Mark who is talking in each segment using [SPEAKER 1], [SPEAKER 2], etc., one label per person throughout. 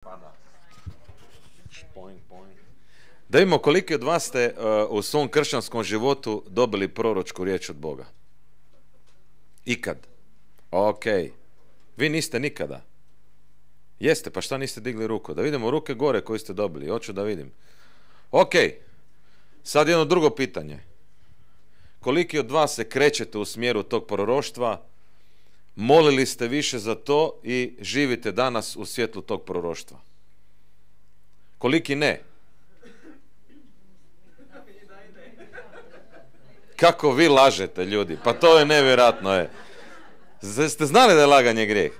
[SPEAKER 1] Znači, da vidimo koliki od vas ste e, u svom kršćanskom životu dobili proročku riječ od Boga. Ikad. Ok. Vi niste nikada. Jeste, pa šta niste digli ruku? Da vidimo ruke gore koje ste dobili. Hoću da vidim. Ok. Sad jedno drugo pitanje. Koliki od vas se krećete u smjeru tog proroštva molili ste više za to i živite danas u svjetlu tog proroštva. Koliki ne? Kako vi lažete ljudi? Pa to je nevjerojatno je. Ste znali da je laganje grijeh?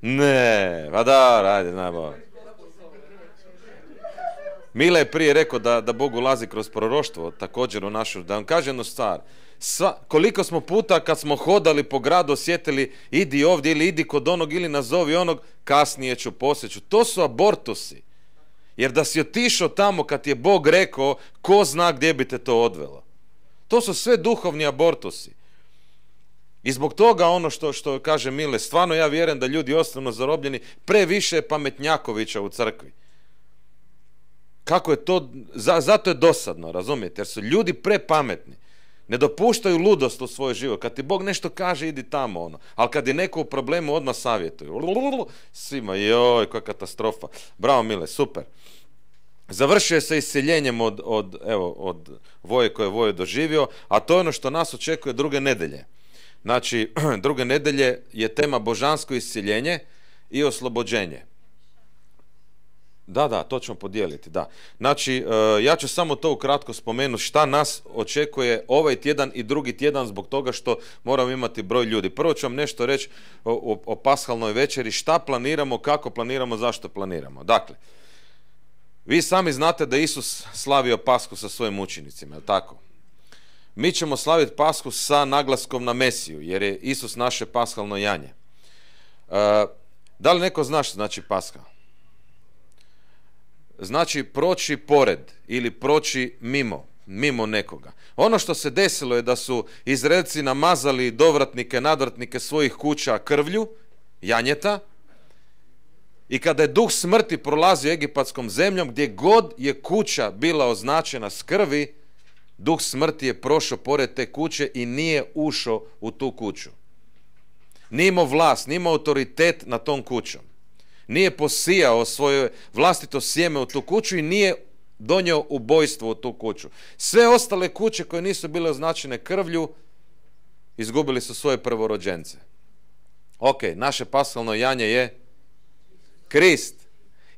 [SPEAKER 1] Ne, pa da, radi, Mile je prije rekao da, da Bog ulazi kroz proroštvo također u našu, da vam kaže jednu stvar. Sva, koliko smo puta kad smo hodali po gradu osjetili idi ovdje ili idi kod onog ili nazovi onog, kasnije ću posjeću. To su abortusi. Jer da si otišao tamo kad je Bog rekao, ko zna gdje bi te to odvelo. To su sve duhovni abortusi. I zbog toga ono što, što kaže Mile, stvarno ja vjerujem da ljudi ostanu zarobljeni previše pametnjakovića u crkvi. Kako je to, za, zato je dosadno, razumijete, jer su ljudi prepametni. Ne dopuštaju ludost u svoj život. Kad ti Bog nešto kaže, idi tamo ono. Ali kad je neko u problemu, odmah savjetuju. svima, joj, koja katastrofa. Bravo, Mile, super. Završio se iseljenjem od, od, evo, od voje koje je voje doživio, a to je ono što nas očekuje druge nedelje. Znači, druge nedelje je tema božansko iseljenje i oslobođenje. Da, da, to ćemo podijeliti, da. Znači, e, ja ću samo to ukratko spomenuti šta nas očekuje ovaj tjedan i drugi tjedan zbog toga što moramo imati broj ljudi. Prvo ću vam nešto reći o, o pashalnoj večeri, šta planiramo, kako planiramo, zašto planiramo. Dakle, vi sami znate da Isus slavio pasku sa svojim učenicima, je tako? Mi ćemo slaviti pasku sa naglaskom na Mesiju, jer je Isus naše pashalno janje. E, da li neko zna što znači paska? znači proći pored ili proći mimo, mimo nekoga. Ono što se desilo je da su izredci namazali dovratnike, nadvratnike svojih kuća krvlju, janjeta, i kada je duh smrti prolazio egipatskom zemljom, gdje god je kuća bila označena s krvi, duh smrti je prošao pored te kuće i nije ušao u tu kuću. Nije imao vlast, nije imao autoritet na tom kućom nije posijao svoje vlastito sjeme u tu kuću i nije donio ubojstvo u tu kuću. Sve ostale kuće koje nisu bile označene krvlju, izgubili su svoje prvorođence. Ok, naše pasalno janje je Krist.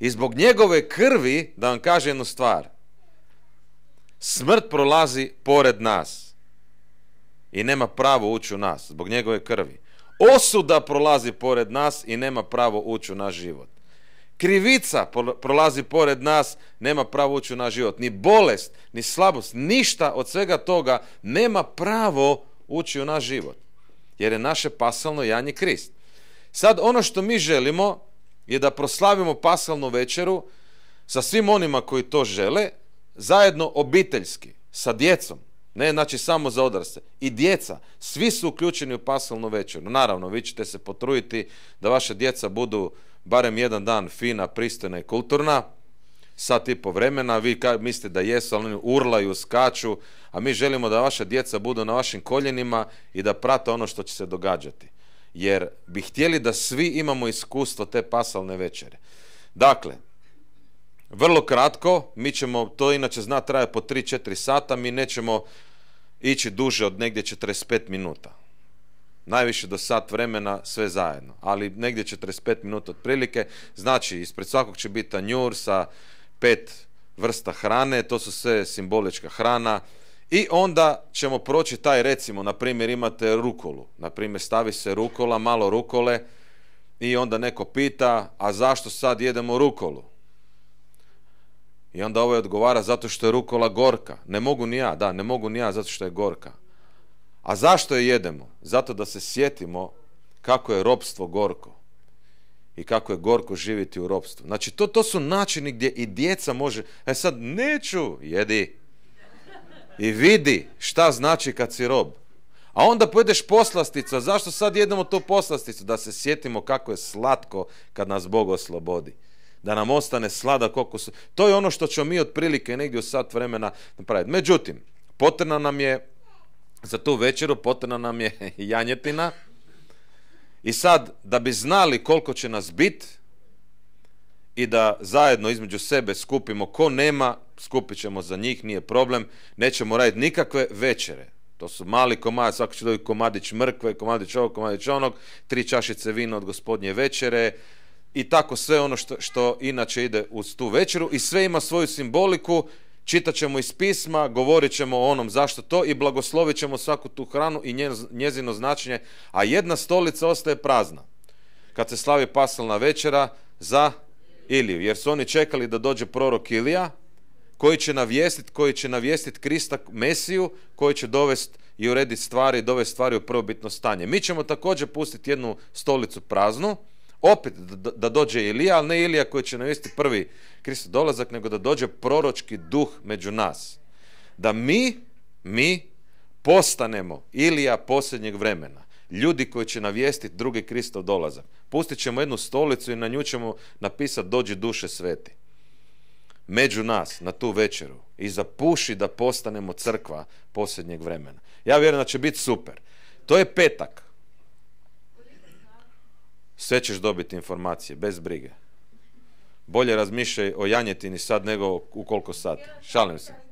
[SPEAKER 1] I zbog njegove krvi, da vam kažem jednu stvar, smrt prolazi pored nas i nema pravo ući u nas zbog njegove krvi. Osuda prolazi pored nas i nema pravo ući u naš život. Krivica prolazi pored nas, nema pravo ući u naš život. Ni bolest, ni slabost, ništa od svega toga nema pravo ući u naš život. Jer je naše pasalno janje Krist. Sad ono što mi želimo je da proslavimo pasalnu večeru sa svim onima koji to žele, zajedno obiteljski, sa djecom. Ne, znači samo za odrasle. I djeca, svi su uključeni u pasalnu večeru. Naravno, vi ćete se potrujiti da vaša djeca budu barem jedan dan fina, pristojna i kulturna, sat i po vremena, vi mislite da jesu, ali oni urlaju, skaču, a mi želimo da vaša djeca budu na vašim koljenima i da prate ono što će se događati. Jer bi htjeli da svi imamo iskustvo te pasalne večere. Dakle, vrlo kratko, mi ćemo, to inače zna traje po 3-4 sata, mi nećemo ići duže od negdje 45 minuta. Najviše do sat vremena sve zajedno, ali negdje 45 minuta otprilike. Znači, ispred svakog će biti tanjur sa pet vrsta hrane, to su sve simbolička hrana. I onda ćemo proći taj, recimo, na primjer imate rukolu. Na primjer stavi se rukola, malo rukole i onda neko pita, a zašto sad jedemo rukolu? I onda ovaj odgovara zato što je rukola gorka. Ne mogu ni ja, da, ne mogu ni ja zato što je gorka. A zašto je jedemo? Zato da se sjetimo kako je ropstvo gorko i kako je gorko živjeti u ropstvu. Znači, to, to su načini gdje i djeca može, e sad neću, jedi. I vidi šta znači kad si rob. A onda pojedeš poslasticu, zašto sad jedemo tu poslasticu? Da se sjetimo kako je slatko kad nas Bog oslobodi da nam ostane slada kokosa, To je ono što ćemo mi otprilike negdje u sat vremena napraviti. Međutim, potrebna nam je za tu večeru potrebna nam je janjetina i sad da bi znali koliko će nas bit i da zajedno između sebe skupimo ko nema, skupit ćemo za njih, nije problem, nećemo raditi nikakve večere. To su mali komad, svako će dobiti komadić mrkve, komadić ovog, komadić onog, tri čašice vina od gospodnje večere, i tako sve ono što, što inače ide uz tu večeru i sve ima svoju simboliku, čitat ćemo iz pisma, govorit ćemo o onom zašto to i blagoslovit ćemo svaku tu hranu i njezino značenje, a jedna stolica ostaje prazna kad se slavi pasalna večera za Iliju, jer su oni čekali da dođe prorok Ilija koji će navijestiti, koji će navijestiti Krista Mesiju, koji će dovesti i urediti stvari i dovesti stvari u prvobitno stanje. Mi ćemo također pustiti jednu stolicu praznu, opet da, dođe Ilija, ali ne Ilija koji će navesti prvi Kristo dolazak, nego da dođe proročki duh među nas. Da mi, mi postanemo Ilija posljednjeg vremena. Ljudi koji će navijesti drugi Kristov dolazak. Pustit ćemo jednu stolicu i na nju ćemo napisati dođi duše sveti. Među nas, na tu večeru. I zapuši da postanemo crkva posljednjeg vremena. Ja vjerujem da će biti super. To je petak sve ćeš dobiti informacije, bez brige. Bolje razmišljaj o janjetini sad nego u koliko sati. Šalim se.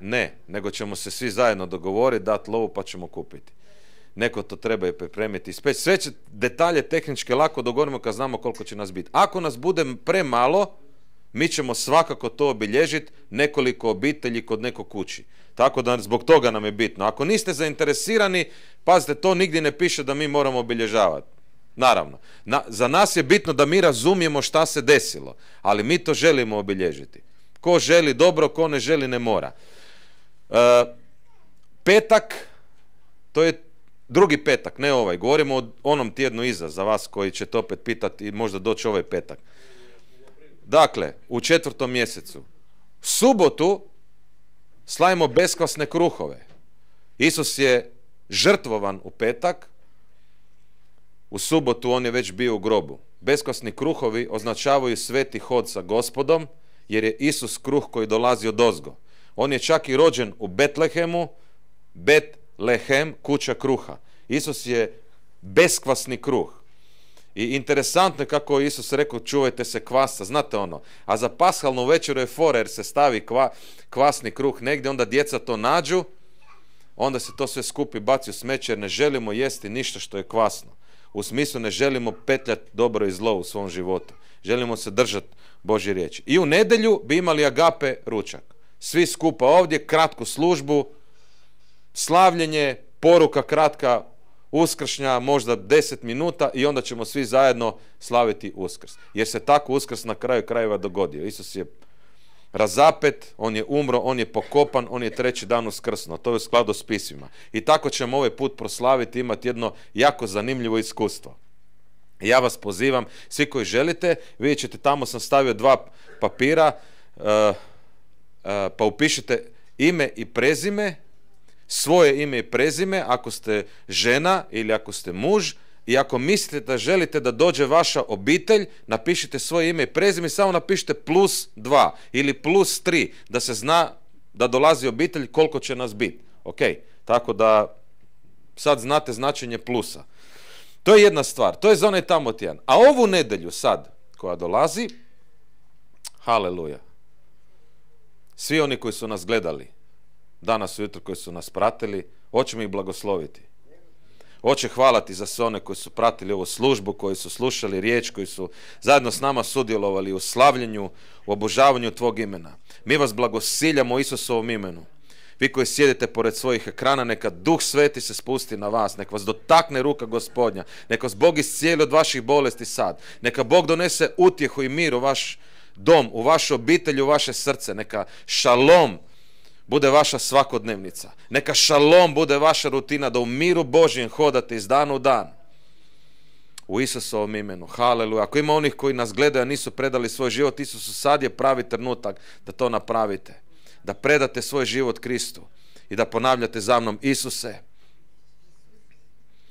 [SPEAKER 1] Ne, nego ćemo se svi zajedno dogovoriti, dati lovu pa ćemo kupiti. Neko to treba i pripremiti. Sve će detalje tehničke lako dogovorimo kad znamo koliko će nas biti. Ako nas bude premalo, mi ćemo svakako to obilježiti nekoliko obitelji kod neko kući. Tako da zbog toga nam je bitno. Ako niste zainteresirani, pazite, to nigdje ne piše da mi moramo obilježavati. Naravno, za nas je bitno da mi razumijemo šta se desilo, ali mi to želimo obilježiti. Ko želi dobro, ko ne želi ne mora. E, petak, to je drugi petak, ne ovaj, govorimo o onom tjednu iza, za vas koji će to opet pitati i možda doći ovaj petak. Dakle, u četvrtom mjesecu. Subotu slavimo beskvasne kruhove. Isus je žrtvovan u petak. U subotu on je već bio u grobu. Beskvasni kruhovi označavaju sveti hod sa gospodom, jer je Isus kruh koji dolazi od ozgo. On je čak i rođen u Betlehemu, Betlehem, kuća kruha. Isus je beskvasni kruh. I interesantno je kako je Isus rekao čuvajte se kvasa, znate ono, a za pashalnu večeru je fora jer se stavi kva, kvasni kruh negdje, onda djeca to nađu, onda se to sve skupi baci u smeće jer ne želimo jesti ništa što je kvasno. U smislu ne želimo petljati dobro i zlo u svom životu. Želimo se držati Božje riječi. I u nedjelju bi imali agape ručak. Svi skupa ovdje, kratku službu, slavljenje, poruka kratka uskršnja možda 10 minuta i onda ćemo svi zajedno slaviti uskrs. Jer se tako uskrs na kraju krajeva dogodio. Isus je razapet, on je umro, on je pokopan, on je treći dan uskrsno. To je u skladu s pismima. I tako ćemo ovaj put proslaviti, I imati jedno jako zanimljivo iskustvo. Ja vas pozivam, svi koji želite, vidjet ćete, tamo sam stavio dva papira, eh, eh, pa upišite ime i prezime svoje ime i prezime, ako ste žena ili ako ste muž, i ako mislite da želite da dođe vaša obitelj, napišite svoje ime i prezime, samo napišite plus 2 ili plus 3, da se zna da dolazi obitelj koliko će nas biti. Ok, tako da sad znate značenje plusa. To je jedna stvar, to je za onaj tamo tjedan. A ovu nedelju sad koja dolazi, haleluja, svi oni koji su nas gledali, danas ujutro koji su nas pratili. Hoćemo ih blagosloviti. Hoće hvalati za sve one koji su pratili ovu službu, koji su slušali riječ, koji su zajedno s nama sudjelovali u slavljenju, u obožavanju Tvog imena. Mi vas blagosiljamo u Isusovom imenu. Vi koji sjedite pored svojih ekrana, neka Duh Sveti se spusti na vas, Neka vas dotakne ruka gospodnja, neka vas Bog iscijeli od vaših bolesti sad, neka Bog donese utjehu i mir u vaš dom, u vašu obitelj, u vaše srce, neka šalom bude vaša svakodnevnica. Neka šalom bude vaša rutina da u miru Božjem hodate iz dana u dan. U Isusovom imenu. Haleluja. Ako ima onih koji nas gledaju, a nisu predali svoj život Isusu, sad je pravi trenutak da to napravite. Da predate svoj život Kristu i da ponavljate za mnom Isuse,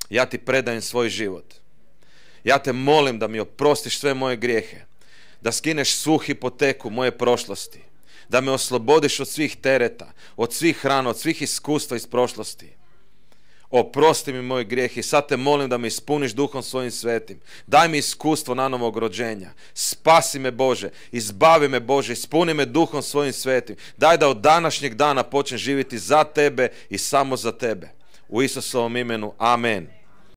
[SPEAKER 1] ja ti predajem svoj život. Ja te molim da mi oprostiš sve moje grijehe, da skineš svu hipoteku moje prošlosti, da me oslobodiš od svih tereta, od svih hrana, od svih iskustva iz prošlosti. Oprosti mi moj grijeh i sad te molim da me ispuniš duhom svojim svetim. Daj mi iskustvo na novog rođenja. Spasi me Bože, izbavi me Bože, ispuni me duhom svojim svetim. Daj da od današnjeg dana počnem živjeti za tebe i samo za tebe. U Isusovom imenu, amen.